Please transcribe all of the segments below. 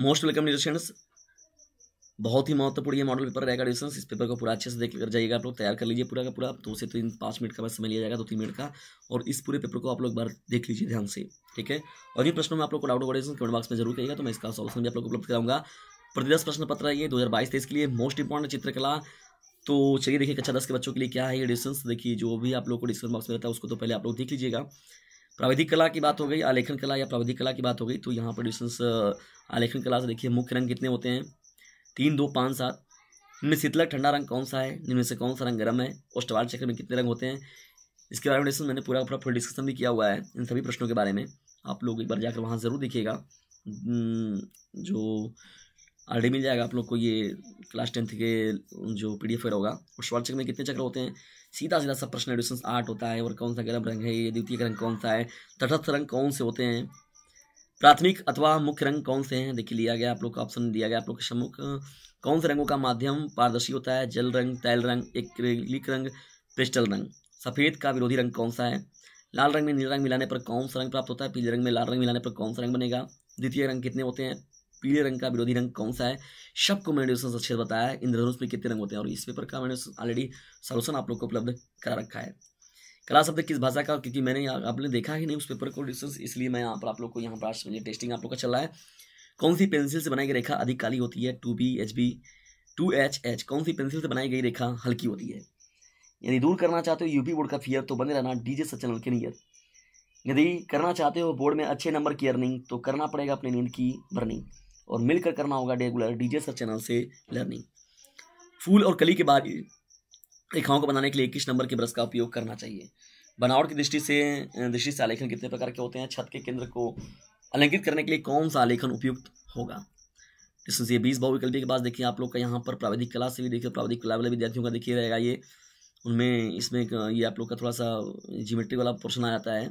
most welcome dear students बहुत ही महत्वपूर्ण ये मॉडल पेपर रहेगा डिस्टेंस इस पेपर को पूरा अच्छे से देख कर जाइएगा आप लोग तैयार कर लीजिए पूरा का पूरा दो से तीन पाँच मिनट का बस समय लिया जाएगा दो तीन मिनट का और इस पूरे पेपर को आप लोग बार देख लीजिए ध्यान से ठीक है और ये प्रश्नों में आप लोग को डाउट होगा डिस्टेंस कमेंट बॉक्स में जरूर करिएगा तो मैं इसका सॉल्यूशन भी आप लोग उपलब्ध कराऊंगा प्रतिदस प्रश्न पत्र है ये दो हज़ार के लिए मोस्ट इंपॉर्टेंट चित्रकला तो चलिए देखिए कक्षा दस के बच्चों के लिए क्या है ये डिस्टेंस देखिए जो भी आप लोग को डिस्क्रिप्शन बॉक्स में रहता है उसको तो पहले आप लोग देख लीजिएगा प्राविधिक कला की बात हो गई आलेखन कला या प्राविधिक कला की बात हो गई तो यहाँ पर डिस्टेंस आलेखन कला से देखिए मुख्य रंग कितने होते हैं तीन दो पाँच सात इनमें शीतलक ठंडा रंग कौन सा है निम्न से कौन सा रंग गर्म है ओष्टवाल चक्र में कितने रंग होते हैं इसके बारे में मैंने पूरा पूरा फुल डिस्कशन भी किया हुआ है इन सभी प्रश्नों के बारे में आप लोग एक बार जाकर वहाँ ज़रूर देखिएगा जो ऑलरेडी मिल जाएगा आप लोग को ये क्लास टेंथ के जो पी डी एफ होगा और शॉर्ट चेक में कितने चक्र होते हैं सीधा सीधा सब प्रश्न एडिशन आठ होता है और कौन सा गर्भ रंग है ये द्वितीय रंग कौन सा है तटस्थ रंग कौन से होते हैं प्राथमिक अथवा मुख्य रंग कौन से हैं देखिए लिया गया आप लोग का ऑप्शन दिया गया आप लोग के सम्मुख कौन से रंगों का माध्यम पारदर्शी होता है जल रंग तैल रंग एक रंग क्रिस्टल रंग सफ़ेद का विरोधी रंग कौन सा है लाल रंग में नीला रंग मिलाने पर कौन सा रंग प्राप्त होता है पीले रंग में लाल रंग मिलाने पर कौन सा रंग बनेगा द्वितीय रंग कितने होते हैं पीले रंग का विरोधी रंग कौन सा है सबको मैंने डिस्कस अच्छे से बताया है इंद्रधनुष में कितने रंग होते हैं और इस पेपर का मैंने ऑलरेडी सोल्यूशन आप लोग को उपलब्ध करा रखा है कला शब्द किस भाषा का क्योंकि मैंने आपने देखा ही नहीं उस पेपर को डिस्कस इसलिए मैं यहाँ पर आप लोग को यहाँ पर आज टेस्टिंग आप लोग का चल रहा है कौन सी पेंसिल से बनाई गई रेखा अधिक काली होती है two B H B two H H कौन सी पेंसिल से बनाई गई रेखा हल्की होती है यदि दूर करना चाहते हो यूपी बोर्ड का फियर तो बने रहना डीजे सचनल के नियर यदि करना चाहते हो बोर्ड में अच्छे नंबर की अर्निंग तो करना पड़ेगा अपनी नींद की बर्निंग और मिलकर करना होगा रेगुलर डीजे सर चैनल से लर्निंग फूल और कली के बाद रेखाओं को बनाने के लिए किस नंबर के ब्रश का उपयोग करना चाहिए बनावट की दृष्टि से दृष्टि से आलेखन कितने प्रकार के होते हैं छत के केंद्र को अलंकित करने के लिए कौन सा आलेखन उपयुक्त होगा इसमें से बीस बहु विकल्पी के पास देखिए आप लोग का यहाँ पर प्राविधिक कला से भी देखिए प्राविधिक कला वाले विद्यार्थियों का देखिए रहेगा ये उनमें इसमें ये आप लोग का थोड़ा सा जियोमेट्री वाला पोर्शन आ जाता है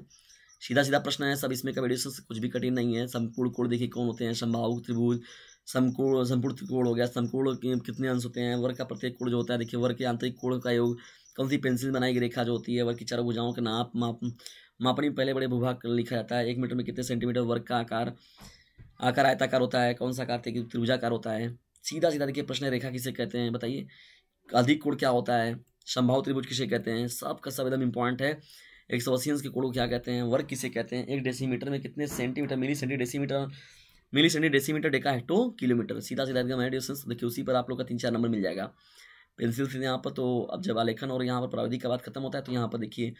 सीधा सीधा प्रश्न है सब इसमें कभी कुछ भी कठिन नहीं है समकोण कोण देखिए कौन होते हैं संभाव त्रिभुज समकोण संपूर्ण त्रिकोण हो गया समकोण कितने अंश होते हैं वर्ग का प्रत्येक कोण जो होता है देखिए वर्ग के आंतरिक कोण का योग कौन सी पेंसिल बनाई गई रेखा जो होती है वर्ग की चारों भुजाओं के नाप माप मापनी में पहले बड़े भूभाग लिखा जाता है एक मीटर में कितने सेंटीमीटर वर्ग का आकार आकार आयताकार होता है कौन सा आकार त्रिभुजाकार होता है सीधा सीधा देखिए प्रश्न रेखा किसे कहते हैं बताइए अधिक कोण क्या होता है संभाव त्रिभुज किसे कहते हैं सब का सब एकदम इंपॉर्टेंट है एक सौ अस्सी इंच के कोण क्या कहते हैं वर्ग किसे कहते हैं एक डेसीमीटर में कितने centimetre milli centi decimetre milli centi decimetre deca है तो किलोमीटर सीधा सीधा एकदम डिस्टेंस देखिए उसी पर आप लोग का तीन चार नंबर मिल जाएगा पेंसिल से यहाँ पर तो अब जब आलेखन और यहाँ पर प्रावधिक का बात खत्म होता है तो यहाँ पर देखिए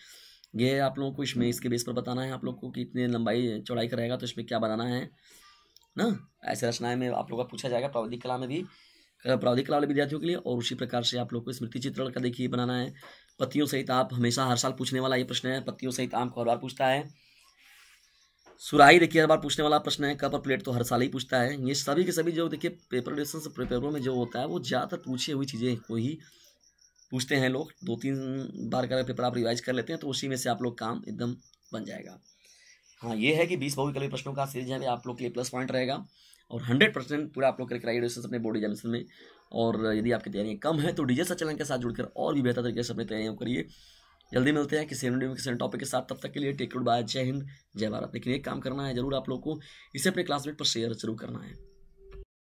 ये आप लोगों को इसमें इसके बेस पर बताना है आप लोग को कि इतने लंबाई चौड़ाई का रहेगा तो इसमें क्या बनाना है ना ऐसे रचनाएं में आप लोगों का पूछा जाएगा प्राविधिक कला में भी प्रावधिक कला वाले विद्यार्थियों के लिए और उसी प्रकार से आप लोग को स्मृति चित्रण का देखिए बनाना है पत्तियों सहित आप हमेशा हर साल पूछने वाला ये प्रश्न है पत्तियों सहित आम को हर बार पूछता है सुराही देखिए हर बार पूछने वाला प्रश्न है कप और प्लेट तो हर साल ही पूछता है ये सभी के सभी जो देखिए पेपर डिस्टेंस पेपरों में जो होता है वो ज़्यादातर पूछी हुई चीज़ें को ही पूछते हैं लोग दो तीन बार का पेपर आप रिवाइज कर लेते हैं तो उसी में से आप लोग काम एकदम बन जाएगा हाँ ये है कि बीस बहुविकल्पी प्रश्नों का सीरीज है आप लोग के लिए प्लस पॉइंट रहेगा और हंड्रेड परसेंट पूरा आप लोग करके आइए अपने बोर्ड एग्जामिनेशन में और यदि आपकी तैयारियाँ कम है तो डीजे चैनल के साथ जुड़कर और भी बेहतर तरीके से अपनी तैयारियों करिए जल्दी मिलते हैं किसी किसी टॉपिक के साथ तब तक के लिए टेक गुड बाय जय हिंद जय भारत लेकिन एक काम करना है जरूर आप लोग को इसे अपने क्लासमेट पर शेयर जरूर करना है